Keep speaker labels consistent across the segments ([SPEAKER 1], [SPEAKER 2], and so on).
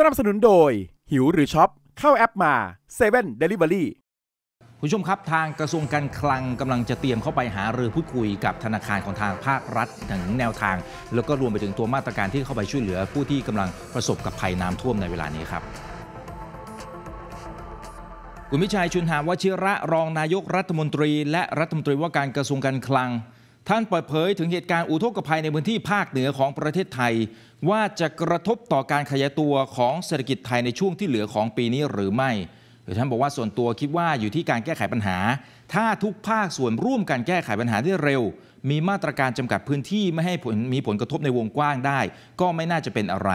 [SPEAKER 1] สนับสนุนโดย หิวหรือช็อป เข้าแอปมาเซเว่ลิเวอรี่คุณผู้ชมครับทางกระทรวงการคลังกำลังจะเตรียมเข้าไปหารือพูดคุยกับธนาคารของทางภาครัฐถึงแนวทาง แล้วก็รวมไปถึงตัวมาตรการที่เข้าไปช่วยเหลือผู้ที่กำลังประสบกับภัยน้ำท่วมในเวลานี้ครับ คุณวิชัยชุนหาวชิระรองนายกรัฐมนตรี และรัฐมนตรีว่าการกระทรวงการคลังท่านเปิดเผยถึงเหตุการณ์อุทกภัยในพื้นที่ภาคเหนือของประเทศไทย ว่าจะกระทบต่อการขยายตัวของเศรษฐกิจไทยในช่วงที่เหลือของปีนี้หรือไม่โดยท่านบอกว่าส่วนตัวคิดว่าอยู่ที่การแก้ไขปัญหา ถ้าทุกภาคส่วนร่วมกันแก้ไขปัญหาได้เร็ว มีมาตรการจำกัดพื้นที่ไม่ให้มีผลกระทบในวงกว้างได้ ก็ไม่น่าจะเป็นอะไร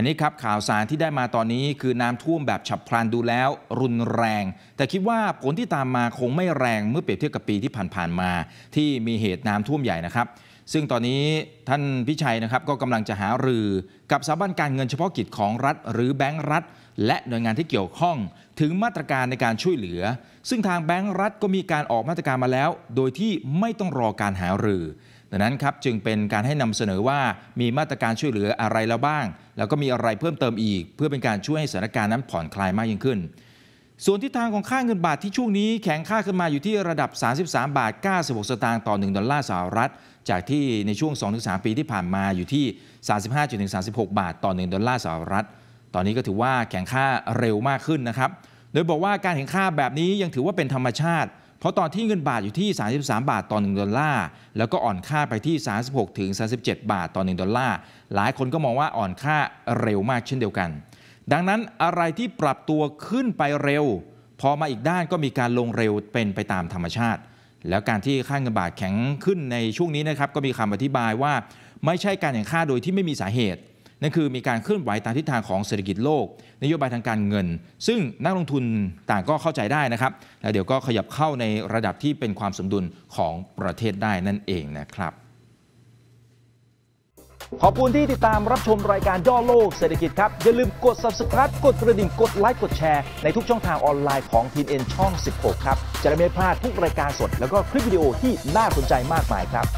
[SPEAKER 1] ทีนี้ครับข่าวสารที่ได้มาตอนนี้คือน้ำท่วมแบบฉับพลันดูแล้ว รุนแรง แต่คิดว่าผลที่ตามมาคงไม่แรงเมื่อเปรียบเทียบกับปีที่ผ่านๆมา ที่มีเหตุน้ำท่วมใหญ่นะครับ ซึ่งตอนนี้ท่านพิชัยนะครับก็กำลังจะหารือ กับสถาบันการเงินเฉพาะกิจของรัฐ หรือแบงก์รัฐ และหน่วยงานที่เกี่ยวข้อง ถึงมาตรการในการช่วยเหลือ ซึ่งทางแบงก์รัฐก็มีการออกมาตรการมาแล้ว โดยที่ไม่ต้องรอการหารือดังนั้นครับจึงเป็นการให้นำเสนอว่ามีมาตรการช่วยเหลืออะไรแล้วบ้าง แล้วก็มีอะไรเพิ่มเติมอีก เพื่อเป็นการช่วยให้สถานการณ์นั้นผ่อนคลายมากยิ่งขึ้น ส่วนทิศทางของค่าเงินบาทที่ช่วงนี้แข็งค่าขึ้นมาอยู่ที่ระดับ 33 บาท96สตางค์ต่อ 1 ดอลลาร์สหรัฐจากที่ในช่วง 2-3 ปีที่ผ่านมาอยู่ที่ 35-36 บาทต่อ 1 ดอลลาร์สหรัฐตอนนี้ก็ถือว่าแข็งค่าเร็วมากขึ้นนะครับโดยบอกว่าการแข็งค่าแบบนี้ยังถือว่าเป็นธรรมชาติพราะตอนที่เงินบาทอยู่ที่ 33 บาทต่อ 1 ดอลลาร์ แล้วก็อ่อนค่าไปที่ 36 ถึง 37 บาทต่อ 1 ดอลลาร์ หลายคนก็มองว่าอ่อนค่าเร็วมากเช่นเดียวกัน ดังนั้นอะไรที่ปรับตัวขึ้นไปเร็ว พอมาอีกด้านก็มีการลงเร็วเป็นไปตามธรรมชาติ แล้วการที่ค่าเงินบาทแข็งขึ้นในช่วงนี้นะครับ ก็มีคำอธิบายว่าไม่ใช่การแข่งค่าโดยที่ไม่มีสาเหตุนั่นคือมีการเคลื่อนไหวตามทิศทางของเศรษฐกิจโลก นโยบายทางการเงิน ซึ่งนักลงทุนต่างก็เข้าใจได้นะครับ แล้วเดี๋ยวก็ขยับเข้าในระดับที่เป็นความสมดุลของประเทศได้นั่นเองนะครับ
[SPEAKER 2] ขอบคุณที่ติดตามรับชมรายการย่อโลกเศรษฐกิจครับ อย่าลืมกด subscribe กดกระดิ่งกดไลค์กดแชร์ในทุกช่องทางออนไลน์ของ t n n ช่อง 16
[SPEAKER 1] ครับจะได้ไม่พลาดทุกรายการสดแล้วก็คลิปวิดีโอที่น่าสนใจมากมายครับ